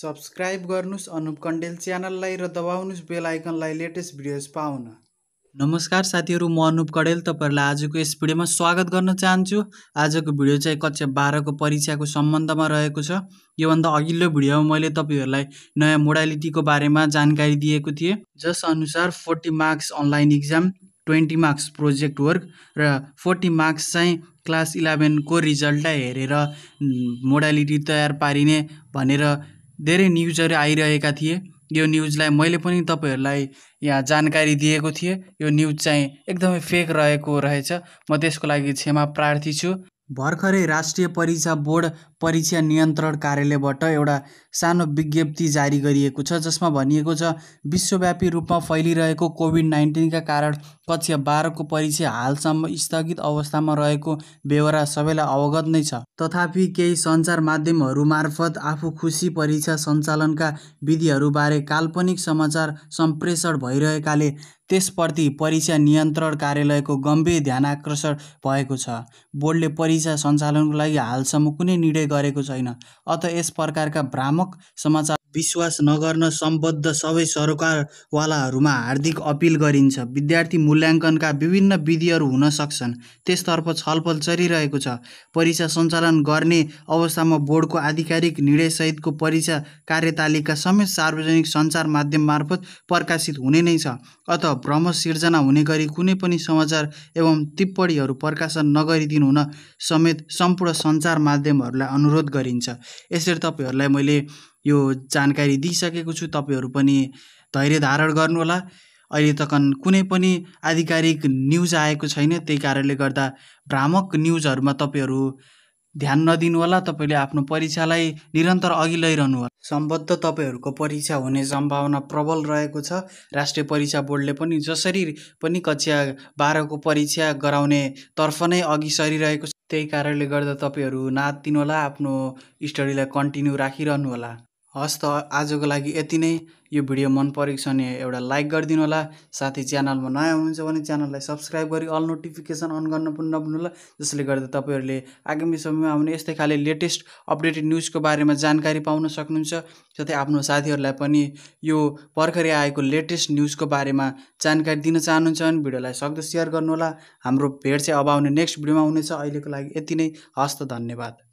subscribe गर्नुहोस् अनुप कण्डेल च्यानललाई र दबाउनुहोस् बेल आइकनलाई लेटेस्ट भिडियोज पाउन नमस्कार साथीहरू म अनुप कडेल तपाईँहरूलाई आजको यस भिडियोमा स्वागत गर्न चाहन्छु आजको भिडियो चाहिँ कक्षा बाह्रको परीक्षाको सम्बन्धमा रहेको छ योभन्दा अघिल्लो भिडियोमा मैले तपाईँहरूलाई नयाँ मोडालिटीको बारेमा जानकारी दिएको थिएँ जस अनुसार forty marks online exam twenty marks project work र फोर्टी मार्क्स चाहिँ क्लास इलेभेनको रिजल्टलाई हेरेर मोडालिटी तयार पारिने भनेर धेरै न्युजहरू आइरहेका थिए यो न्युजलाई मैले पनि तपाईँहरूलाई यहाँ जानकारी दिएको थिएँ यो न्युज चाहिँ एकदमै फेक रहेको रहेछ म त्यसको लागि क्षमा प्रार्थी छु भर्खरै राष्ट्रिय परीक्षा बोर्ड परीक्षा नियन्त्रण कार्यालयबाट एउटा सानो विज्ञप्ति जारी गरिएको छ जसमा भनिएको छ विश्वव्यापी रूपमा फैलिरहेको कोभिड नाइन्टिनका कारण कक्षा बाह्रको परीक्षा हालसम्म स्थगित अवस्थामा रहेको बेहोरा सबैलाई अवगत नै छ तथापि केही सञ्चार माध्यमहरू मार्फत आफू खुसी परीक्षा सञ्चालनका विधिहरूबारे काल्पनिक समाचार सम्प्रेषण भइरहेकाले त्यसप्रति परीक्षा नियन्त्रण कार्यालयको गम्भीर ध्यान आकर्षण भएको छ बोर्डले परीक्षा सञ्चालनको लागि हालसम्म कुनै निर्णय गरेको छैन अत यस प्रकारका भ्रामक समाचार विश्वास नगर्न सम्बद्ध सबै सरकारवालाहरूमा हार्दिक अपिल गरिन्छ विद्यार्थी मूल्याङ्कनका विभिन्न विधिहरू हुन सक्छन् त्यसतर्फ छलफल चलिरहेको छ परीक्षा सञ्चालन गर्ने अवस्थामा बोर्डको आधिकारिक निर्णयसहितको परीक्षा कार्यतालिका समेत सार्वजनिक सञ्चार माध्यम मार्फत प्रकाशित हुने नै छ अत भ्रम सिर्जना हुने गरी कुनै पनि समाचार एवं टिप्पणीहरू प्रकाशन नगरिदिनु हुन समेत सम्पूर्ण सञ्चार माध्यमहरूलाई अनुरोध गरिन्छ यसरी तपाईँहरूलाई मैले यो जानकारी दिइसकेको छु तपाईँहरू पनि धैर्य धारण गर्नुहोला अहिले त कन् कुनै पनि आधिकारिक न्युज आएको छैन त्यही कारणले गर्दा भ्रामक न्युजहरूमा तपाईँहरू ध्यान नदिनुहोला तपाईँले आफ्नो परीक्षालाई निरन्तर अघि लैरहनु होला सम्बद्ध तपाईँहरूको परीक्षा हुने सम्भावना प्रबल रहेको छ राष्ट्रिय परीक्षा बोर्डले पनि जसरी पनि कक्षा बाह्रको परीक्षा गराउने तर्फ नै अघि सरिरहेको छ त्यही कारणले गर्दा तपाईँहरू नातिनुहोला आफ्नो स्टडीलाई कन्टिन्यू राखिरहनुहोला हस् त आजको लागि यति नै यो भिडियो मन परेको छ भने एउटा लाइक गरिदिनु होला साथै च्यानलमा नयाँ हुनुहुन्छ भने च्यानललाई सब्सक्राइब गरी अल नोटिफिकेसन अन गर्न पनि नभुल्नु होला जसले गर्दा तपाईँहरूले आगामी समयमा आउने यस्तै खाले लेटेस्ट अपडेटेड न्युजको बारेमा जानकारी पाउन सक्नुहुन्छ साथै आफ्नो साथीहरूलाई पनि यो भर्खरै आएको लेटेस्ट न्युजको बारेमा जानकारी दिन चाहनुहुन्छ भने भिडियोलाई सक्दो सेयर गर्नुहोला हाम्रो भेट चाहिँ अब आउने नेक्स्ट भिडियोमा हुनेछ अहिलेको लागि यति नै हस् धन्यवाद